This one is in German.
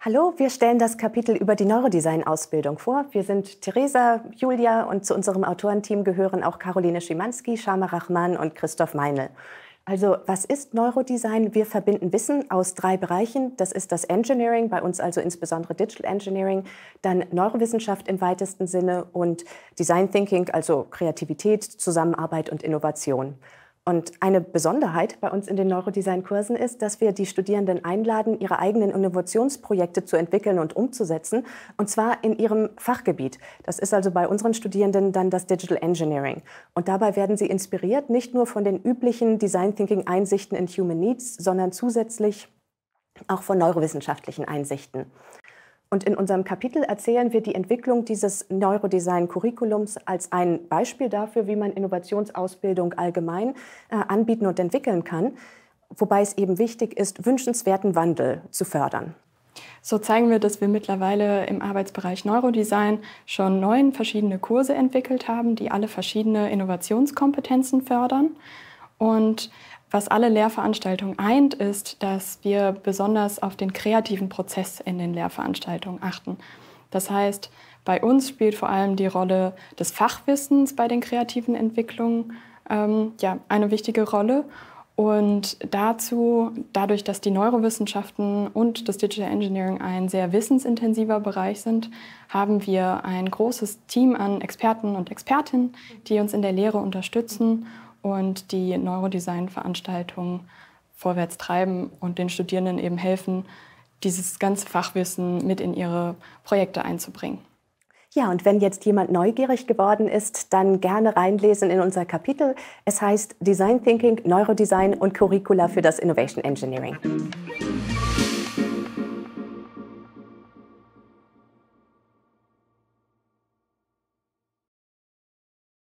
Hallo, wir stellen das Kapitel über die Neurodesign-Ausbildung vor. Wir sind Theresa, Julia und zu unserem Autorenteam gehören auch Caroline Schimanski, Shama Rahman und Christoph Meinl. Also was ist Neurodesign? Wir verbinden Wissen aus drei Bereichen. Das ist das Engineering, bei uns also insbesondere Digital Engineering, dann Neurowissenschaft im weitesten Sinne und Design Thinking, also Kreativität, Zusammenarbeit und Innovation. Und eine Besonderheit bei uns in den Neurodesign-Kursen ist, dass wir die Studierenden einladen, ihre eigenen Innovationsprojekte zu entwickeln und umzusetzen, und zwar in ihrem Fachgebiet. Das ist also bei unseren Studierenden dann das Digital Engineering. Und dabei werden sie inspiriert, nicht nur von den üblichen Design Thinking-Einsichten in Human Needs, sondern zusätzlich auch von neurowissenschaftlichen Einsichten. Und in unserem Kapitel erzählen wir die Entwicklung dieses Neurodesign-Curriculums als ein Beispiel dafür, wie man Innovationsausbildung allgemein äh, anbieten und entwickeln kann, wobei es eben wichtig ist, wünschenswerten Wandel zu fördern. So zeigen wir, dass wir mittlerweile im Arbeitsbereich Neurodesign schon neun verschiedene Kurse entwickelt haben, die alle verschiedene Innovationskompetenzen fördern. Und was alle Lehrveranstaltungen eint, ist, dass wir besonders auf den kreativen Prozess in den Lehrveranstaltungen achten. Das heißt, bei uns spielt vor allem die Rolle des Fachwissens bei den kreativen Entwicklungen ähm, ja, eine wichtige Rolle. Und dazu, dadurch, dass die Neurowissenschaften und das Digital Engineering ein sehr wissensintensiver Bereich sind, haben wir ein großes Team an Experten und Expertinnen, die uns in der Lehre unterstützen und die Neurodesign-Veranstaltung vorwärts treiben und den Studierenden eben helfen, dieses ganze Fachwissen mit in ihre Projekte einzubringen. Ja, und wenn jetzt jemand neugierig geworden ist, dann gerne reinlesen in unser Kapitel. Es heißt Design Thinking, Neurodesign und Curricula für das Innovation Engineering.